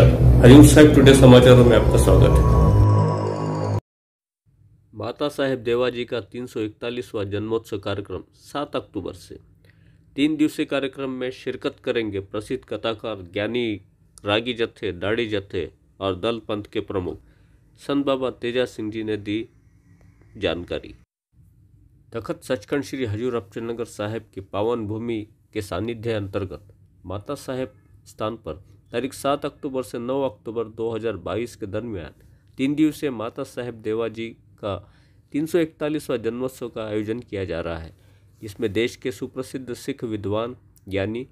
हरिम साहब टुडे समाचारों में आपका स्वागत है माता साहेब देवा जी का 341वां जन्मोत्सव कार्यक्रम 7 अक्टूबर से तीन दिवसीय कार्यक्रम में शिरकत करेंगे प्रसिद्ध कथाकार ज्ञानी रागी जत्थे दाढ़ी जत्थे और दल पंथ के प्रमुख संत बाबा तेजा सिंह जी ने दी जानकारी तखत सचखंड श्री हजूर अफजनगर साहेब की पावन भूमि के सानिध्य अंतर्गत माता साहेब स्थान पर तारीख सात अक्टूबर से नौ अक्टूबर 2022 के दरमियान तीन दिवसीय माता साहेब देवा जी का तीन सौ जन्मोत्सव का आयोजन किया जा रहा है जिसमें देश के सुप्रसिद्ध सिख विद्वान ज्ञानी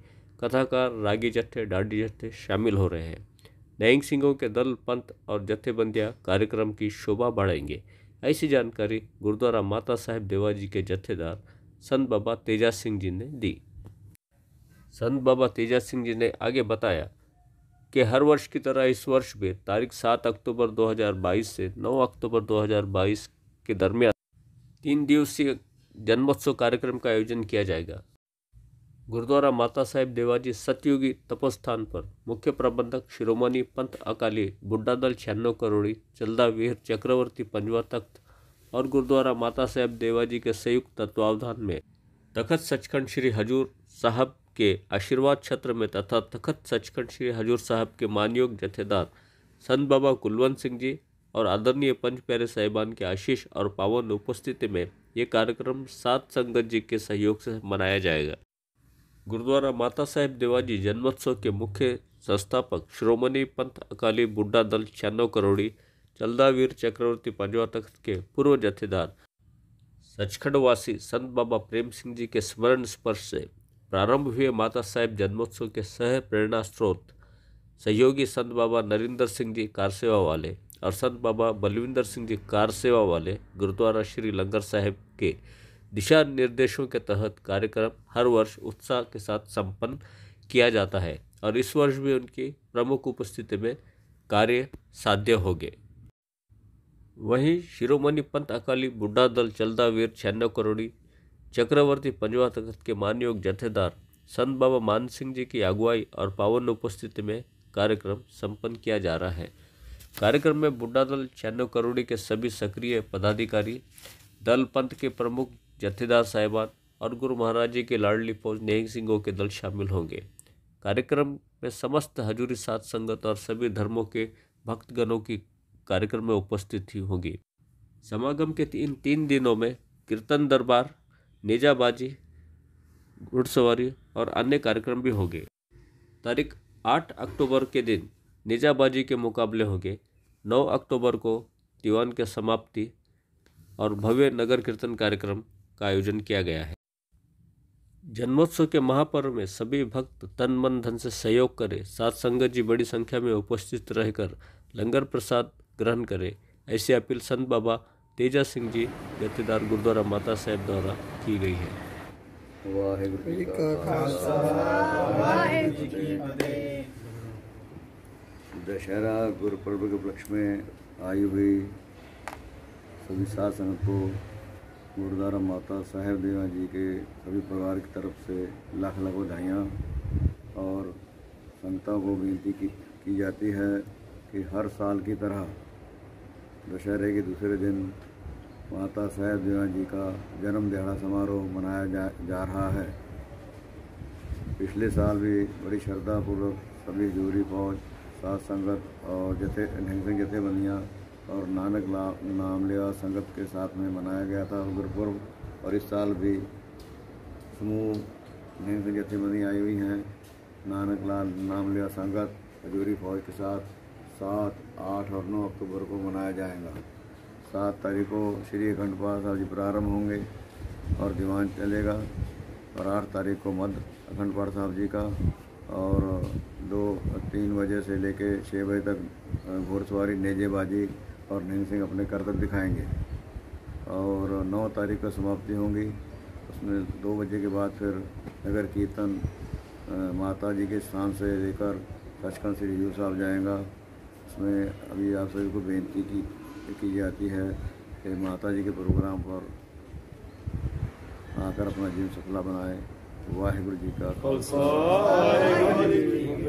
कथाकार रागी जत्थे डांडी जत्थे शामिल हो रहे हैं नयंग सिंहों के दल पंथ और जत्थेबंदियाँ कार्यक्रम की शोभा बढ़ाएंगे ऐसी जानकारी गुरुद्वारा माता साहेब देवा जी के जत्थेदार संत बाबा तेजा सिंह जी ने दी संत बाबा तेजा सिंह जी ने आगे बताया कि हर वर्ष की तरह इस वर्ष भी तारीख सात अक्टूबर 2022 से नौ अक्टूबर 2022 के दरमियान तीन दिवसीय जन्मोत्सव कार्यक्रम का आयोजन किया जाएगा गुरुद्वारा माता साहेब देवाजी सतयुगी तपोस्थान पर मुख्य प्रबंधक शिरोमणि पंथ अकाली बुड्ढा दल छियानवे करोड़ी चलदा वीर चक्रवर्ती पंजवा तख्त और गुरुद्वारा माता साहेब देवाजी के संयुक्त तत्वावधान में तखत सचखंड श्री हजूर साहब के आशीर्वाद छत्र में तथा तखत सचखंड श्री हजूर साहब के मानयोग जथेदार संत बाबा कुलवंत सिंह जी और आदरणीय पंच प्यारे साहिबान के आशीष और पावन उपस्थिति में ये कार्यक्रम सात संगत जी के सहयोग से मनाया जाएगा गुरुद्वारा माता साहेब देवाजी जन्मोत्सव के मुख्य संस्थापक श्रोमणी पंथ अकाली बुड्ढा दल छियानो करोड़ी चलदावीर चक्रवर्ती पंजवा तख्त के पूर्व जथेदार सचखंडवासी संत बाबा प्रेम सिंह जी के स्मरण स्पर्श से प्रारंभ हुए माता साहेब जन्मोत्सव के सह प्रेरणा स्रोत सहयोगी संत बाबा नरिंदर सिंह जी कार सेवा वाले और संत बाबा बलविंदर सिंह जी कार सेवा वाले गुरुद्वारा श्री लंगर साहेब के दिशा निर्देशों के तहत कार्यक्रम हर वर्ष उत्साह के साथ संपन्न किया जाता है और इस वर्ष भी उनकी प्रमुख उपस्थिति में कार्य साध्य हो गए वहीं शिरोमणि पंत अकाली बुड्ढा दल चलदावीर छन्नो छियानवे करोड़ी चक्रवर्ती पंजवा तख्त के योग जथेदार संत बाबा मान सिंह जी की अगुवाई और पावन उपस्थिति में कार्यक्रम संपन्न किया जा रहा है कार्यक्रम में बुड्ढा दल छियानवे करोड़ी के सभी सक्रिय पदाधिकारी दल पंथ के प्रमुख जथेदार साहिबान और गुरु महाराज जी के लाडली फौज नेहंग सिंहों के दल शामिल होंगे कार्यक्रम में समस्त हजूरी सात संगत और सभी धर्मों के भक्तगणों की कार्यक्रम में उपस्थिति होगी समागम के इन तीन दिनों में कीर्तन दरबार नेजाबाजी घुड़सवारी और अन्य कार्यक्रम भी होंगे तारीख आठ अक्टूबर के दिन निजाबाजी के मुकाबले होंगे नौ अक्टूबर को दीवान के समाप्ति और भव्य नगर कीर्तन कार्यक्रम का आयोजन किया गया है जन्मोत्सव के महापर्व में सभी भक्त तन मन धन से सहयोग करें सात संगत जी बड़ी संख्या में उपस्थित रहकर लंगर प्रसाद ग्रहण करें ऐसी अपील संत बाबा तेजा सिंह जी जथेदार गुरुद्वारा माता साहब द्वारा की गई है वाहेगुरु दशहरा गुरुपर्व के उपलक्ष्य में आई हुई सभी सात संघ को गुरुद्वारा माता साहेब देवा जी के सभी परिवार की तरफ से लाख लाख बधाइयाँ और संगता को विनती की, की जाती है कि हर साल की तरह दशहरे के दूसरे दिन माता साहेब देवा जी का जन्म दिहाड़ा समारोह मनाया जा, जा रहा है पिछले साल भी बड़ी श्रद्धापूर्वक सभी जूरी फौज सात संगत और जथे सिंह जथेबंदियाँ और नानक नाम लेवा संगत के साथ में मनाया गया था गुरुपुर्व और इस साल भी समूह सिंह जथेबंदियाँ आई हुई हैं नानक लाल नाम लेवा संगत जूरी फौज के साथ साथ आठ और नौ अक्टूबर को मनाया जाएगा सात तारीख को श्री अखंड पाठ साहब जी प्रारंभ होंगे और दीवान चलेगा और आठ तारीख को मध्य अखंड पाठ साहब जी का और दो तीन बजे से लेके छः बजे तक घोड़सवारी नेजेबाजी और नैन सिंह अपने कर्तव्य दिखाएंगे और नौ तारीख को समाप्ति होंगी उसमें दो बजे के बाद फिर नगर कीर्तन माता जी के स्थान से लेकर सचखंड श्री यू साहब जाएगा उसमें अभी आप सभी को बेनती की की जाती है कि माता जी के प्रोग्राम पर आकर अपना जीवन सफला बनाए वाहेगुरु जी का खालसा